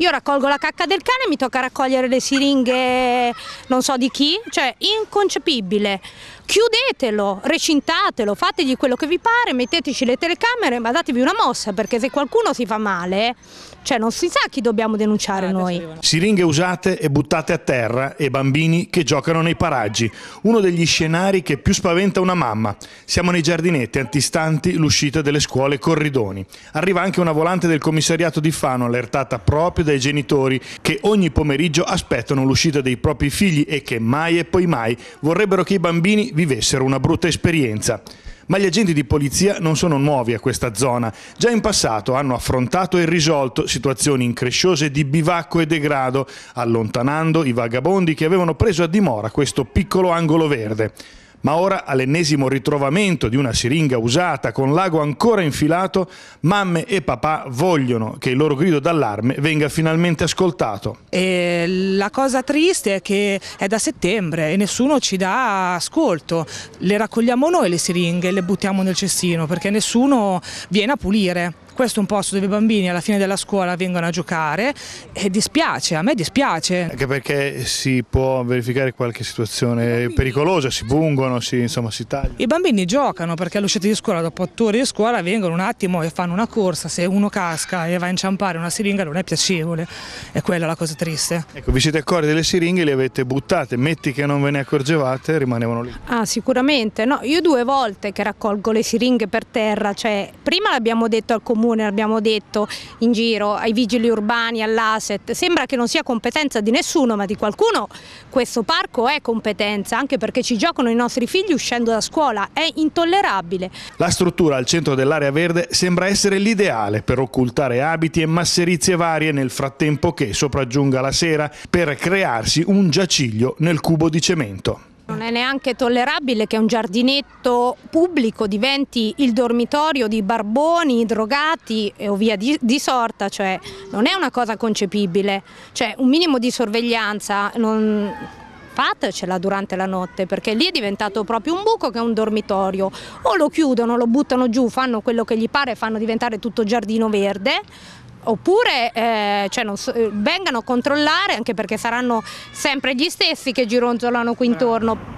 Io raccolgo la cacca del cane mi tocca raccogliere le siringhe non so di chi, cioè inconcepibile chiudetelo, recintatelo, fategli quello che vi pare, metteteci le telecamere, ma datevi una mossa perché se qualcuno si fa male, cioè non si sa chi dobbiamo denunciare ah, noi. Siringhe usate e buttate a terra e bambini che giocano nei paraggi, uno degli scenari che più spaventa una mamma. Siamo nei giardinetti antistanti l'uscita delle scuole Corridoni. Arriva anche una volante del commissariato di Fano allertata proprio dai genitori che ogni pomeriggio aspettano l'uscita dei propri figli e che mai e poi mai vorrebbero che i bambini vivessero una brutta esperienza. Ma gli agenti di polizia non sono nuovi a questa zona. Già in passato hanno affrontato e risolto situazioni incresciose di bivacco e degrado, allontanando i vagabondi che avevano preso a dimora questo piccolo angolo verde. Ma ora, all'ennesimo ritrovamento di una siringa usata con l'ago ancora infilato, mamme e papà vogliono che il loro grido d'allarme venga finalmente ascoltato. E la cosa triste è che è da settembre e nessuno ci dà ascolto. Le raccogliamo noi le siringhe e le buttiamo nel cestino perché nessuno viene a pulire questo è un posto dove i bambini alla fine della scuola vengono a giocare e dispiace, a me dispiace. Anche perché si può verificare qualche situazione pericolosa, si pungono, si, insomma, si tagliano. I bambini giocano perché all'uscita di scuola, dopo otto ore di scuola, vengono un attimo e fanno una corsa, se uno casca e va a inciampare una siringa non è piacevole, è quella la cosa triste. Ecco, vi siete accorti delle siringhe, le avete buttate, metti che non ve ne accorgevate, rimanevano lì. Ah, sicuramente, no, io due volte che raccolgo le siringhe per terra, cioè prima l'abbiamo detto al comune comune, l'abbiamo detto in giro, ai vigili urbani, all'ASET, sembra che non sia competenza di nessuno ma di qualcuno questo parco è competenza anche perché ci giocano i nostri figli uscendo da scuola, è intollerabile. La struttura al centro dell'area verde sembra essere l'ideale per occultare abiti e masserizie varie nel frattempo che sopraggiunga la sera per crearsi un giaciglio nel cubo di cemento. Non è neanche tollerabile che un giardinetto pubblico diventi il dormitorio di barboni, drogati e via di, di sorta, cioè non è una cosa concepibile, cioè un minimo di sorveglianza non... fatecela durante la notte perché lì è diventato proprio un buco che è un dormitorio, o lo chiudono, lo buttano giù, fanno quello che gli pare, fanno diventare tutto giardino verde oppure eh, cioè so, eh, vengano a controllare anche perché saranno sempre gli stessi che gironzolano qui eh. intorno.